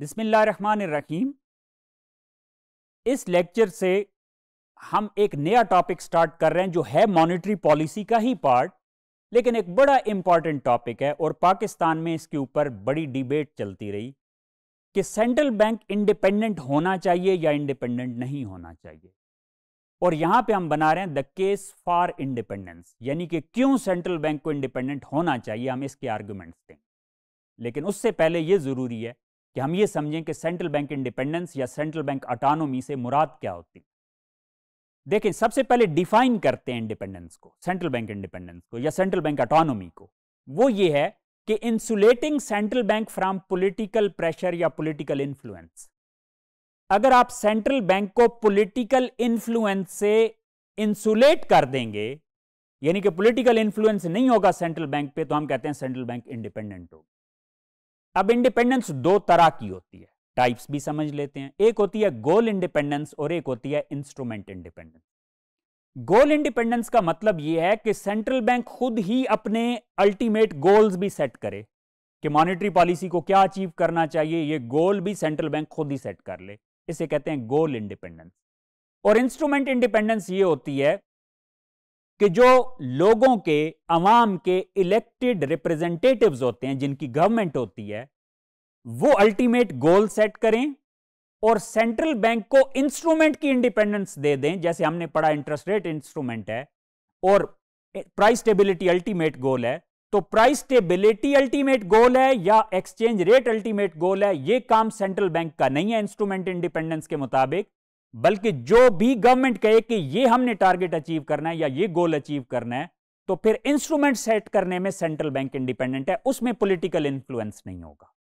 बिस्मिल्लाहमानिर्रहीम इस लेक्चर से हम एक नया टॉपिक स्टार्ट कर रहे हैं जो है मॉनेटरी पॉलिसी का ही पार्ट लेकिन एक बड़ा इम्पॉर्टेंट टॉपिक है और पाकिस्तान में इसके ऊपर बड़ी डिबेट चलती रही कि सेंट्रल बैंक इंडिपेंडेंट होना चाहिए या इंडिपेंडेंट नहीं होना चाहिए और यहाँ पे हम बना रहे हैं द केस फॉर इंडिपेंडेंस यानी कि क्यों सेंट्रल बैंक को इंडिपेंडेंट होना चाहिए हम इसके आर्ग्यूमेंट्स दें लेकिन उससे पहले ये ज़रूरी है कि हम ये समझें कि सेंट्रल बैंक इंडिपेंडेंस या सेंट्रल बैंक अटानोमी से मुराद क्या होती देखें सबसे पहले डिफाइन करते हैं इंडिपेंडेंस को सेंट्रल बैंक इंडिपेंडेंस को या सेंट्रल बैंक अटोनोमी को वो ये है कि insulating central bank from political pressure या पॉलिटिकल इन्फ्लुएंस अगर आप सेंट्रल बैंक को पॉलिटिकल इन्फ्लुएंस से इंसुलेट कर देंगे यानी कि पॉलिटिकल इन्फ्लुएंस नहीं होगा सेंट्रल बैंक पे तो हम कहते हैं सेंट्रल बैंक इंडिपेंडेंट होगी अब इंडिपेंडेंस दो तरह की होती है टाइप्स भी समझ लेते हैं एक होती है गोल इंडिपेंडेंस और एक होती है इंस्ट्रूमेंट इंडिपेंडेंस गोल इंडिपेंडेंस का मतलब यह है कि सेंट्रल बैंक खुद ही अपने अल्टीमेट गोल्स भी सेट करे कि मॉनेटरी पॉलिसी को क्या अचीव करना चाहिए यह गोल भी सेंट्रल बैंक खुद ही सेट कर ले इसे कहते हैं गोल इंडिपेंडेंस और इंस्ट्रूमेंट इंडिपेंडेंस ये होती है कि जो लोगों के अवाम के इलेक्टेड रिप्रेजेंटेटिव्स होते हैं जिनकी गवर्नमेंट होती है वो अल्टीमेट गोल सेट करें और सेंट्रल बैंक को इंस्ट्रूमेंट की इंडिपेंडेंस दे दें जैसे हमने पढ़ा इंटरेस्ट रेट इंस्ट्रूमेंट है और प्राइस स्टेबिलिटी अल्टीमेट गोल है तो प्राइस स्टेबिलिटी अल्टीमेट गोल है या एक्सचेंज रेट अल्टीमेट गोल है यह काम सेंट्रल बैंक का नहीं है इंस्ट्रूमेंट इंडिपेंडेंस के मुताबिक बल्कि जो भी गवर्नमेंट कहे कि ये हमने टारगेट अचीव करना है या ये गोल अचीव करना है तो फिर इंस्ट्रूमेंट सेट करने में सेंट्रल बैंक इंडिपेंडेंट है उसमें पॉलिटिकल इन्फ्लुएंस नहीं होगा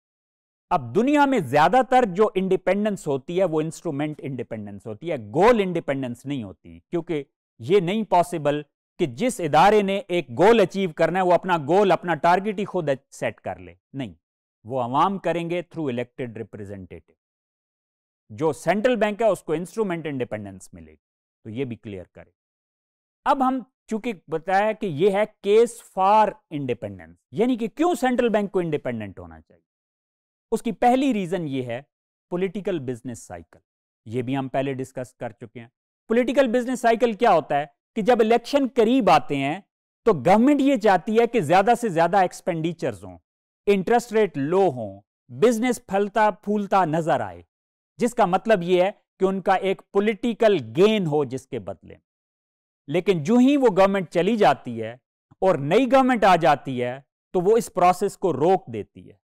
अब दुनिया में ज्यादातर जो इंडिपेंडेंस होती है वो इंस्ट्रूमेंट इंडिपेंडेंस होती है गोल इंडिपेंडेंस नहीं होती क्योंकि ये नहीं पॉसिबल कि जिस इदारे ने एक गोल अचीव करना है वो अपना गोल अपना टारगेट ही खुद सेट कर ले नहीं वो आवाम करेंगे थ्रू इलेक्टेड रिप्रेजेंटेटिव जो सेंट्रल बैंक है उसको इंस्ट्रूमेंट इंडिपेंडेंस मिलेगी तो ये भी क्लियर करें अब हम चूंकि बताया कि ये है केस फॉर इंडिपेंडेंस यानी कि क्यों सेंट्रल बैंक को इंडिपेंडेंट होना चाहिए उसकी पहली रीजन ये है पॉलिटिकल बिजनेस साइकिल ये भी हम पहले डिस्कस कर चुके हैं पॉलिटिकल बिजनेस साइकिल क्या होता है कि जब इलेक्शन करीब आते हैं तो गवर्नमेंट ये चाहती है कि ज्यादा से ज्यादा एक्सपेंडिचर्स हों इंटरेस्ट रेट लो हों बिजनेस फलता फूलता नजर आए जिसका मतलब यह है कि उनका एक पॉलिटिकल गेन हो जिसके बदले लेकिन जो ही वो गवर्नमेंट चली जाती है और नई गवर्नमेंट आ जाती है तो वो इस प्रोसेस को रोक देती है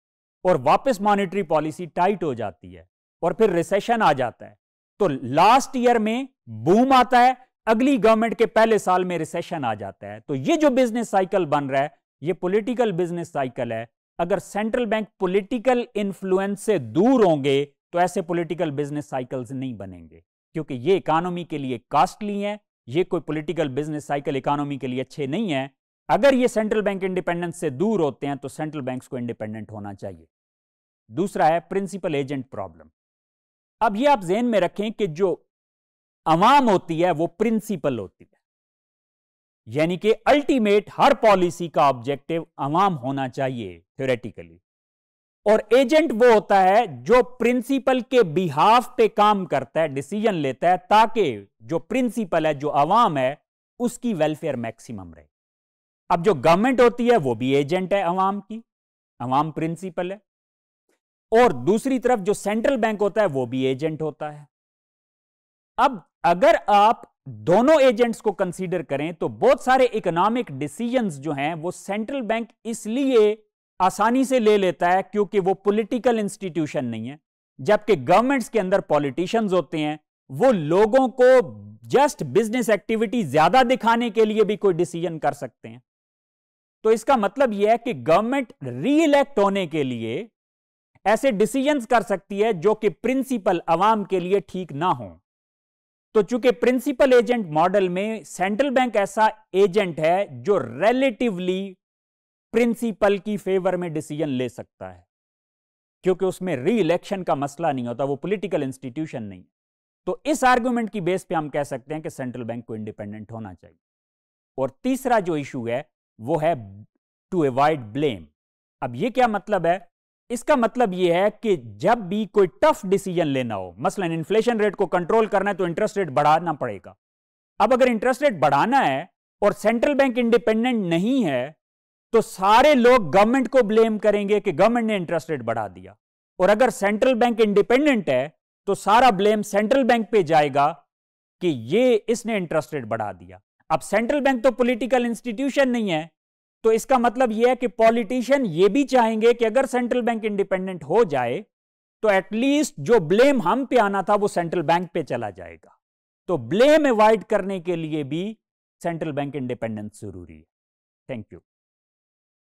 और वापस मॉनेटरी पॉलिसी टाइट हो जाती है और फिर रिसेशन आ जाता है तो लास्ट ईयर में बूम आता है अगली गवर्नमेंट के पहले साल में रिसेशन आ जाता है तो ये जो बिजनेस साइकिल बन रहा है ये पॉलिटिकल बिजनेस साइकिल है अगर सेंट्रल बैंक पॉलिटिकल इन्फ्लुएंस से दूर होंगे तो ऐसे पॉलिटिकल बिजनेस साइकिल्स नहीं बनेंगे क्योंकि ये इकानमी के लिए कास्टली हैं ये कोई पॉलिटिकल बिजनेस साइकिल इकानमी के लिए अच्छे नहीं है अगर ये सेंट्रल बैंक इंडिपेंडेंस से दूर होते हैं तो सेंट्रल बैंक्स को इंडिपेंडेंट होना चाहिए दूसरा है प्रिंसिपल एजेंट प्रॉब्लम अब ये आप जेन में रखें कि जो अवाम होती है वो प्रिंसिपल होती है यानी कि अल्टीमेट हर पॉलिसी का ऑब्जेक्टिव अवाम होना चाहिए थ्योरेटिकली और एजेंट वो होता है जो प्रिंसिपल के बिहाफ पे काम करता है डिसीजन लेता है ताकि जो प्रिंसिपल है जो अवाम है उसकी वेलफेयर मैक्सिमम रहे अब जो गवर्नमेंट होती है वो भी एजेंट है अवाम की अवाम प्रिंसिपल है और दूसरी तरफ जो सेंट्रल बैंक होता है वो भी एजेंट होता है अब अगर आप दोनों एजेंट्स को कंसीडर करें तो बहुत सारे इकोनॉमिक डिसीजंस जो हैं वो सेंट्रल बैंक इसलिए आसानी से ले लेता है क्योंकि वो पॉलिटिकल इंस्टीट्यूशन नहीं है जबकि गवर्नमेंट्स के अंदर पॉलिटिशियंस होते हैं वो लोगों को जस्ट बिजनेस एक्टिविटी ज्यादा दिखाने के लिए भी कोई डिसीजन कर सकते हैं तो इसका मतलब यह है कि गवर्नमेंट री इलेक्ट होने के लिए ऐसे डिसीजंस कर सकती है जो कि प्रिंसिपल अवाम के लिए ठीक ना हो तो चूंकि प्रिंसिपल एजेंट मॉडल में सेंट्रल बैंक ऐसा एजेंट है जो रिलेटिवली प्रिंसिपल की फेवर में डिसीजन ले सकता है क्योंकि उसमें री इलेक्शन का मसला नहीं होता वो पॉलिटिकल इंस्टीट्यूशन नहीं तो इस आर्ग्यूमेंट की बेस पे हम कह सकते हैं कि सेंट्रल बैंक को इंडिपेंडेंट होना चाहिए और तीसरा जो इशू है वो है टू अवॉइड ब्लेम अब ये क्या मतलब है इसका मतलब यह है कि जब भी कोई टफ डिसीजन लेना हो मसलन इन्फ्लेशन रेट को कंट्रोल करना है तो इंटरेस्ट रेट बढ़ाना पड़ेगा अब अगर इंटरेस्ट रेट बढ़ाना है और सेंट्रल बैंक इंडिपेंडेंट नहीं है तो सारे लोग गवर्नमेंट को ब्लेम करेंगे कि गवर्नमेंट ने इंटरेस्ट रेट बढ़ा दिया और अगर सेंट्रल बैंक इंडिपेंडेंट है तो सारा ब्लेम सेंट्रल बैंक पे जाएगा कि ये इसने इंटरेस्ट रेट बढ़ा दिया अब सेंट्रल बैंक तो पॉलिटिकल इंस्टीट्यूशन नहीं है तो इसका मतलब यह है कि पॉलिटिशियन ये भी चाहेंगे कि अगर सेंट्रल बैंक इंडिपेंडेंट हो जाए तो एटलीस्ट जो ब्लेम हम पे आना था वो सेंट्रल बैंक पे चला जाएगा तो ब्लेम अवॉइड करने के लिए भी सेंट्रल बैंक इंडिपेंडेंस जरूरी है थैंक यू